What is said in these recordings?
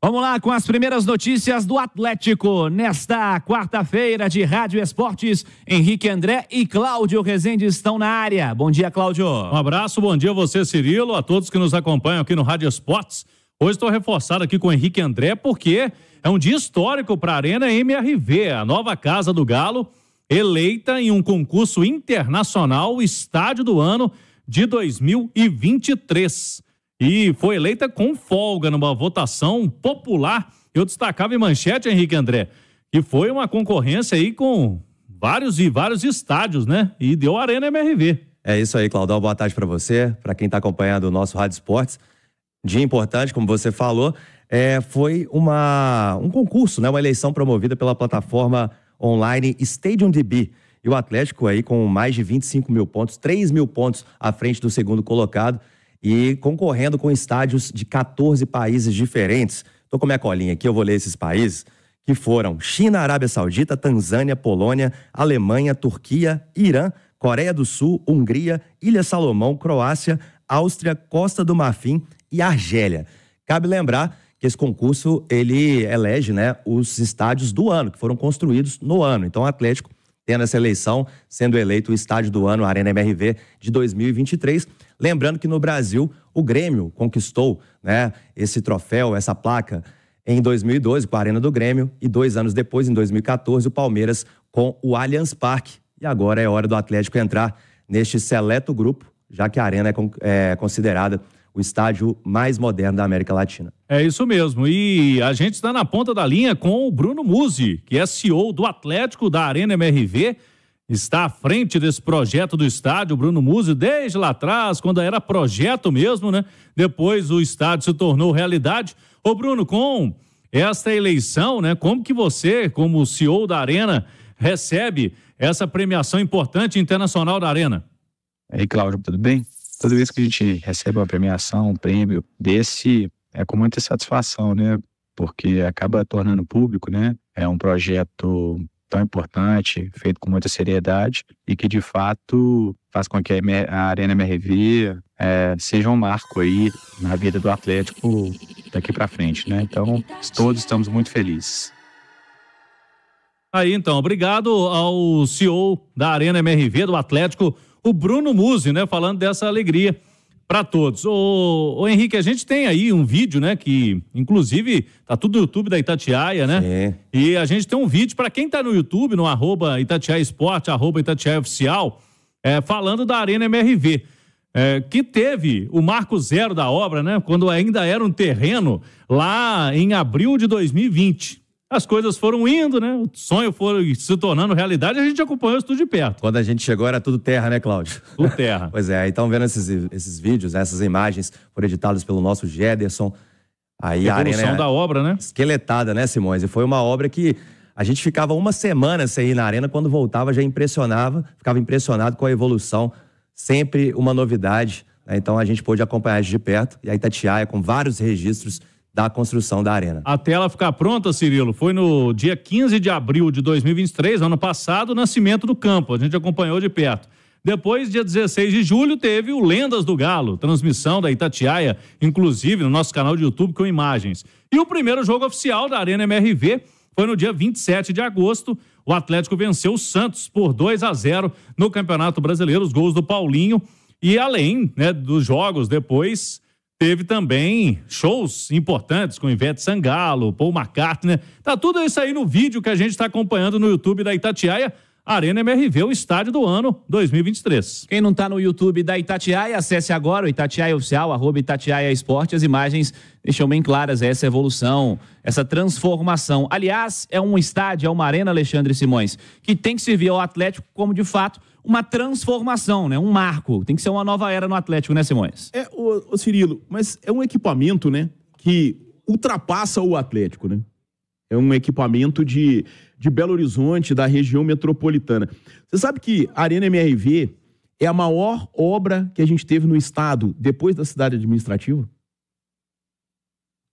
Vamos lá com as primeiras notícias do Atlético. Nesta quarta-feira de Rádio Esportes, Henrique André e Cláudio Rezende estão na área. Bom dia, Cláudio. Um abraço, bom dia a você, Cirilo, a todos que nos acompanham aqui no Rádio Esportes. Hoje estou reforçado aqui com o Henrique André porque é um dia histórico para a Arena MRV, a nova casa do Galo, eleita em um concurso internacional Estádio do Ano de 2023 e foi eleita com folga numa votação popular. Eu destacava em manchete, Henrique André, que foi uma concorrência aí com vários e vários estádios, né? E deu Arena MRV. É isso aí, Claudão. Boa tarde para você, para quem está acompanhando o nosso Rádio Esportes. Dia importante, como você falou, é, foi uma, um concurso, né? Uma eleição promovida pela plataforma online StadiumDB. E o Atlético aí com mais de 25 mil pontos, 3 mil pontos à frente do segundo colocado e concorrendo com estádios de 14 países diferentes. Estou com minha colinha aqui, eu vou ler esses países, que foram China, Arábia Saudita, Tanzânia, Polônia, Alemanha, Turquia, Irã, Coreia do Sul, Hungria, Ilha Salomão, Croácia, Áustria, Costa do Marfim e Argélia. Cabe lembrar que esse concurso ele elege né, os estádios do ano, que foram construídos no ano. Então, o Atlético tendo essa eleição, sendo eleito o estádio do ano, a Arena MRV de 2023. Lembrando que no Brasil, o Grêmio conquistou né, esse troféu, essa placa, em 2012, com a Arena do Grêmio, e dois anos depois, em 2014, o Palmeiras com o Allianz Parque. E agora é hora do Atlético entrar neste seleto grupo, já que a Arena é, é, considerada o estádio mais moderno da América Latina. É isso mesmo. E a gente está na ponta da linha com o Bruno Musi, que é CEO do Atlético da Arena MRV está à frente desse projeto do estádio, Bruno Musi, desde lá atrás, quando era projeto mesmo, né? Depois o estádio se tornou realidade. Ô Bruno, com esta eleição, né? Como que você, como CEO da Arena, recebe essa premiação importante internacional da Arena? E aí, Cláudio, tudo bem? Toda vez que a gente recebe uma premiação, um prêmio desse, é com muita satisfação, né? Porque acaba tornando público, né? É um projeto tão importante, feito com muita seriedade e que de fato faz com que a Arena MRV é, seja um marco aí na vida do Atlético daqui para frente, né? Então, todos estamos muito felizes. Aí então, obrigado ao CEO da Arena MRV do Atlético, o Bruno Musi, né, falando dessa alegria para todos. Ô, ô, Henrique, a gente tem aí um vídeo, né? Que inclusive tá tudo no YouTube da Itatiaia, né? É. E a gente tem um vídeo para quem tá no YouTube, no arroba Itatiaia Esporte, arroba Itatiaia Oficial, é, falando da Arena MRV. É, que teve o marco zero da obra, né? Quando ainda era um terreno, lá em abril de 2020 as coisas foram indo, né? O sonho foi se tornando realidade e a gente acompanhou isso tudo de perto. Quando a gente chegou era tudo terra, né, Cláudio? Tudo terra. pois é, aí estão vendo esses, esses vídeos, né, essas imagens, foram editados pelo nosso Gederson. Aí a arena é da obra, né? Esqueletada, né, Simões? E foi uma obra que a gente ficava uma semana sem ir na arena, quando voltava já impressionava, ficava impressionado com a evolução, sempre uma novidade. Né? Então a gente pôde acompanhar de perto. E a Itatiaia, com vários registros da construção da arena. Até ela ficar pronta, Cirilo, foi no dia 15 de abril de 2023, ano passado, o nascimento do campo. A gente acompanhou de perto. Depois, dia 16 de julho, teve o Lendas do Galo, transmissão da Itatiaia, inclusive no nosso canal de YouTube com imagens. E o primeiro jogo oficial da Arena MRV foi no dia 27 de agosto. O Atlético venceu o Santos por 2 a 0 no Campeonato Brasileiro, os gols do Paulinho. E além né, dos jogos depois, Teve também shows importantes com Ivete Sangalo, Paul McCartney. Tá tudo isso aí no vídeo que a gente está acompanhando no YouTube da Itatiaia. Arena MRV, o estádio do ano 2023. Quem não está no YouTube da Itatiaia, acesse agora o Itatiaia Oficial, arroba Itatiaia Esporte. As imagens deixam bem claras essa evolução, essa transformação. Aliás, é um estádio, é uma arena, Alexandre Simões, que tem que servir ao Atlético como, de fato, uma transformação, né? um marco. Tem que ser uma nova era no Atlético, né, Simões? É, ô, Cirilo, mas é um equipamento né, que ultrapassa o Atlético, né? É um equipamento de, de Belo Horizonte, da região metropolitana. Você sabe que a Arena MRV é a maior obra que a gente teve no estado depois da cidade administrativa?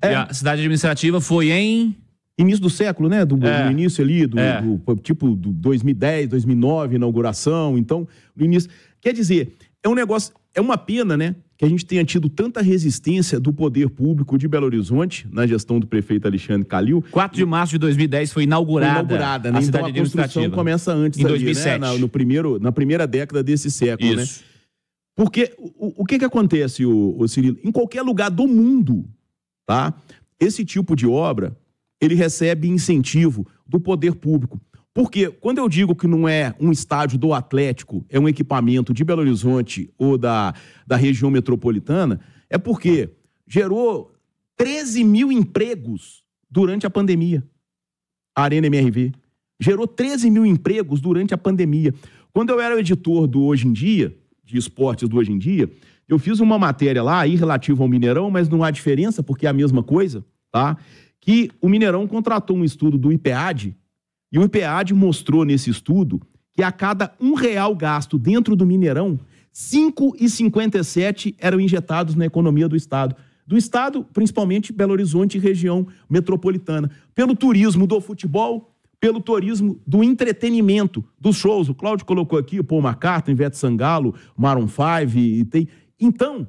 É. E a é. cidade administrativa foi em início do século, né? Do, é. do início ali, do, é. do, tipo do 2010, 2009, inauguração. Então, no início. Quer dizer, é um negócio. É uma pena, né? que a gente tenha tido tanta resistência do poder público de Belo Horizonte na gestão do prefeito Alexandre Calil. 4 de março de 2010 foi inaugurada, foi inaugurada né? a então, a construção começa antes em ali, 2007. Né? Na, no primeiro, na primeira década desse século, né? Isso. né? Porque o, o que que acontece, o, o Cirilo? Em qualquer lugar do mundo, tá? Esse tipo de obra, ele recebe incentivo do poder público. Porque quando eu digo que não é um estádio do Atlético, é um equipamento de Belo Horizonte ou da, da região metropolitana, é porque gerou 13 mil empregos durante a pandemia. A Arena MRV. Gerou 13 mil empregos durante a pandemia. Quando eu era editor do Hoje em Dia, de esportes do Hoje em Dia, eu fiz uma matéria lá, aí relativa ao Mineirão, mas não há diferença, porque é a mesma coisa, tá? Que o Mineirão contratou um estudo do IPEAD, e o IPAD mostrou nesse estudo que a cada um real gasto dentro do Mineirão, 5,57 eram injetados na economia do Estado. Do Estado, principalmente Belo Horizonte e região metropolitana. Pelo turismo do futebol, pelo turismo do entretenimento, dos shows. O Cláudio colocou aqui o Paul McCartney, Ivete Sangalo, Maroon 5 e tem... Então,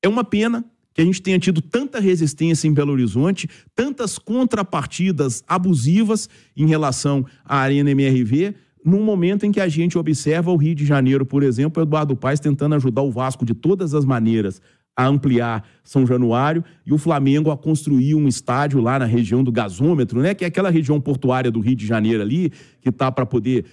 é uma pena que a gente tenha tido tanta resistência em Belo Horizonte, tantas contrapartidas abusivas em relação à Arena MRV, num momento em que a gente observa o Rio de Janeiro, por exemplo, Eduardo Paes tentando ajudar o Vasco de todas as maneiras a ampliar São Januário e o Flamengo a construir um estádio lá na região do gasômetro, né, que é aquela região portuária do Rio de Janeiro ali, que tá para poder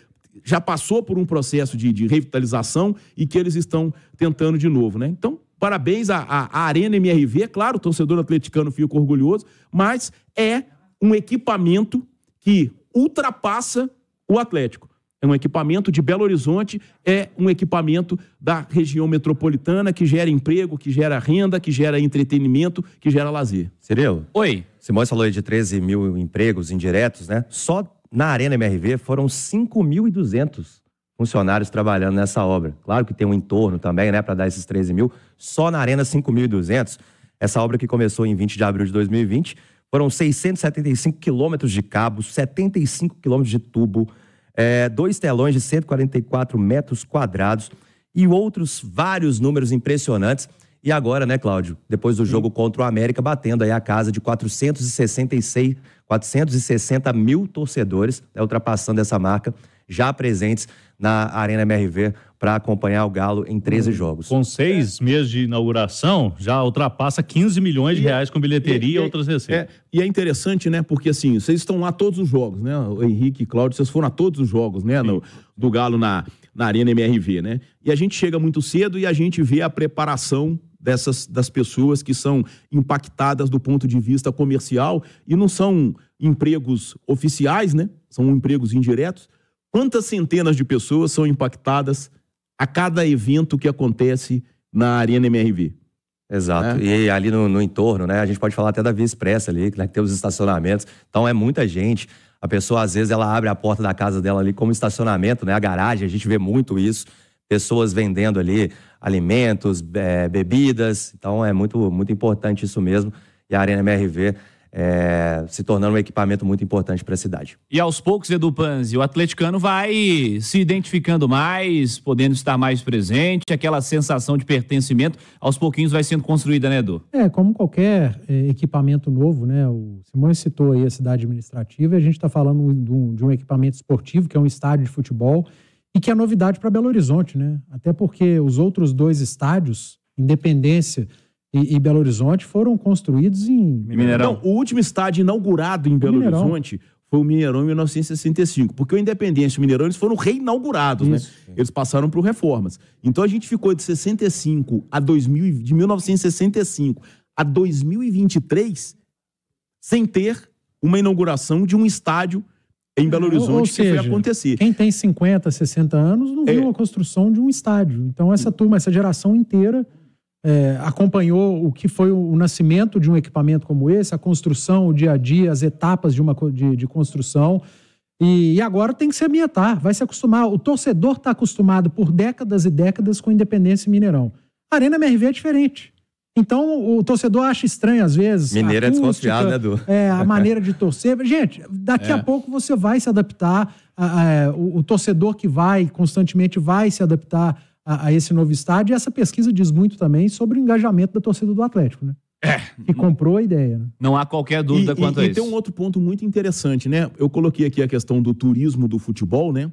já passou por um processo de, de revitalização e que eles estão tentando de novo, né? Então, Parabéns à, à, Arena MRV, é claro, o torcedor atleticano fica orgulhoso, mas é um equipamento que ultrapassa o Atlético. É um equipamento de Belo Horizonte, é um equipamento da região metropolitana que gera emprego, que gera renda, que gera entretenimento, que gera lazer. Cirilo? Oi. Simões falou aí de 13 mil empregos indiretos, né? Só na Arena MRV foram 5.200 funcionários trabalhando nessa obra. Claro que tem um entorno também, né, para dar esses 13 mil. Só na Arena, 5.200. Essa obra que começou em 20 de abril de 2020, foram 675 quilômetros de cabo, 75 quilômetros de tubo, é, dois telões de 144 metros quadrados e outros vários números impressionantes. E agora, né, Cláudio? Depois do jogo contra o América, batendo aí a casa de 466, 460 mil torcedores, né, ultrapassando essa marca já presentes na Arena MRV para acompanhar o Galo em 13 hum. jogos. Com seis é. meses de inauguração, já ultrapassa 15 milhões de é- reais com bilheteria e, é- e outras receitas. É, e é interessante, né? Porque assim, vocês estão lá todos os jogos, né? O Henrique e Cláudio, vocês foram a todos os jogos, né? No, do Galo na, na Arena MRV, né? E a gente chega muito cedo e a gente vê a preparação dessas das pessoas que são impactadas do ponto de vista comercial e não são empregos oficiais, né? São empregos indiretos Quantas centenas de pessoas são impactadas a cada evento que acontece na Arena MRV? Exato. Né? E ali no, no, entorno, né? A gente pode falar até da Via Expressa ali, né, que tem os estacionamentos. Então é muita gente. A pessoa, às vezes, ela abre a porta da casa dela ali como estacionamento, né? A garagem, a gente vê muito isso. Pessoas vendendo ali alimentos, é, bebidas. Então é muito, muito importante isso mesmo. E a Arena MRV é, se tornando um equipamento muito importante para a cidade. E aos poucos, Edu Panzi, o atleticano vai se identificando mais, podendo estar mais presente, aquela sensação de pertencimento, aos pouquinhos vai sendo construída, né, Edu? É, como qualquer é, equipamento novo, né, o Simões citou aí a cidade administrativa, e a gente está falando de um, de um equipamento esportivo, que é um estádio de futebol, e que é novidade para Belo Horizonte, né? Até porque os outros dois estádios, Independência e, e, Belo Horizonte foram construídos em. Mineirão. Não, o último estádio inaugurado em Belo Mineirão. Horizonte foi o Mineirão em 1965, porque o Independência e o Mineirão eles foram reinaugurados, né? Isso. né? Eles passaram por reformas. Então a gente ficou de 65 a 2000, de 1965 a 2023 sem ter uma inauguração de um estádio em Belo é, Horizonte ou, seja, que foi acontecer. Quem tem 50, 60 anos não viu é. a construção de um estádio. Então essa turma, essa geração inteira é, acompanhou o que foi o, o, nascimento de um equipamento como esse, a construção, o dia a dia, as etapas de uma de, de construção. E, e, agora tem que se ambientar, vai se acostumar. O torcedor está acostumado por décadas e décadas com Independência e Mineirão. A Arena MRV é diferente. Então, o torcedor acha estranho às vezes. Mineiro é acústica, é desconfiado, né, Edu? É, a maneira de torcer. Gente, daqui é. a pouco você vai se adaptar. A, a, o, o, torcedor que vai constantemente vai se adaptar a, a, esse novo estádio. E essa pesquisa diz muito também sobre o engajamento da torcida do Atlético, né? É. E comprou a ideia. Né? Não há qualquer dúvida e, quanto e, a isso. E tem um outro ponto muito interessante, né? Eu coloquei aqui a questão do turismo do futebol, né?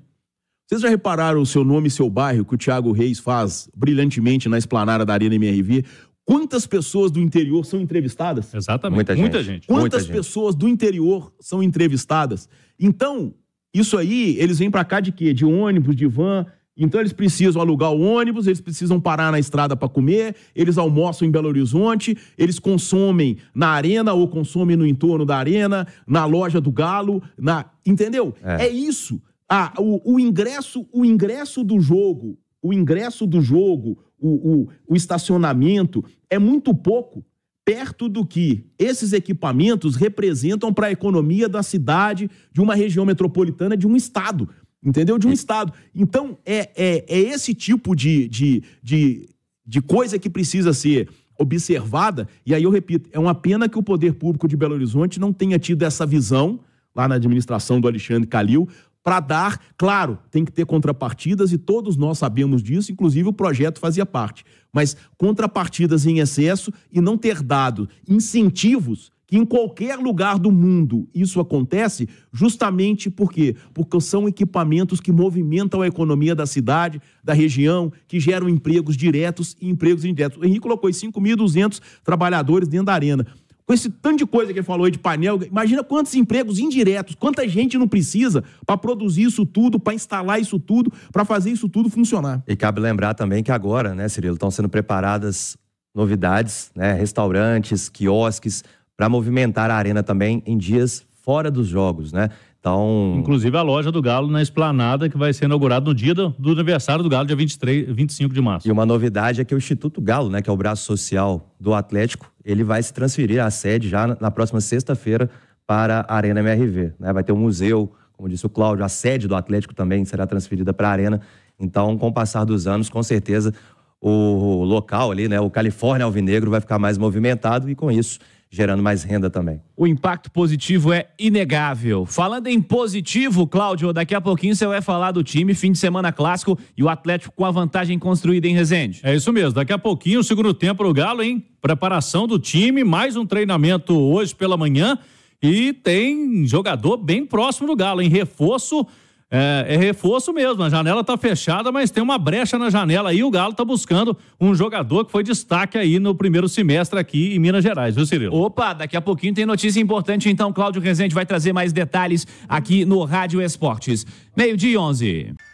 Vocês já repararam o seu nome e seu bairro que o Thiago Reis faz brilhantemente na esplanada da Arena MRV? Quantas pessoas do interior são entrevistadas? Exatamente. Muita, Muita gente. Quantas Muita pessoas do interior são entrevistadas? Então, isso aí, eles vêm para cá de quê? De ônibus, de van. Então eles precisam alugar o ônibus, eles precisam parar na estrada para comer, eles almoçam em Belo Horizonte, eles consomem na arena ou consomem no entorno da arena, na loja do Galo, na, entendeu? É, é isso. Ah, o, o, ingresso, o ingresso do jogo, o ingresso do jogo, o, o, o estacionamento é muito pouco perto do que esses equipamentos representam para a economia da cidade, de uma região metropolitana, de um estado entendeu? De um é. Estado. Então, é, é, é esse tipo de, de, de, de coisa que precisa ser observada. E aí eu repito, é uma pena que o poder público de Belo Horizonte não tenha tido essa visão lá na administração do Alexandre Calil para dar, claro, tem que ter contrapartidas e todos nós sabemos disso, inclusive o projeto fazia parte. Mas contrapartidas em excesso e não ter dado incentivos que em qualquer lugar do mundo isso acontece, justamente por quê? Porque são equipamentos que movimentam a economia da cidade, da região, que geram empregos diretos e empregos indiretos. O Henrique colocou 5.200 trabalhadores dentro da arena. Com esse tanto de coisa que ele falou aí de painel, imagina quantos empregos indiretos, quanta gente não precisa para produzir isso tudo, para instalar isso tudo, para fazer isso tudo funcionar. E cabe lembrar também que agora, né, Cirilo, estão sendo preparadas novidades, né? Restaurantes, quiosques, para movimentar a arena também em dias fora dos jogos, né? Então... Inclusive a loja do Galo na Esplanada, que vai ser inaugurada no dia do, do, aniversário do Galo, dia 23, 25 de março. E uma novidade é que o Instituto Galo, né, que é o braço social do Atlético, ele vai se transferir à sede já na próxima sexta-feira para a Arena MRV. Né? Vai ter um museu, como disse o Cláudio, a sede do Atlético também será transferida para a Arena. Então, com o passar dos anos, com certeza o local ali, né, o Califórnia Alvinegro, vai ficar mais movimentado e com isso gerando mais renda também. O impacto positivo é inegável. Falando em positivo, Cláudio, daqui a pouquinho você vai falar do time, fim de semana clássico e o Atlético com a vantagem construída em Resende. É isso mesmo, daqui a pouquinho o segundo tempo no Galo, hein? Preparação do time, mais um treinamento hoje pela manhã e tem jogador bem próximo do Galo, em reforço é, é, reforço mesmo, a janela tá fechada, mas tem uma brecha na janela aí. O Galo tá buscando um jogador que foi destaque aí no primeiro semestre aqui em Minas Gerais, viu, Cirilo? Opa, daqui a pouquinho tem notícia importante, então Cláudio Rezende vai trazer mais detalhes aqui no Rádio Esportes. Meio-dia 11.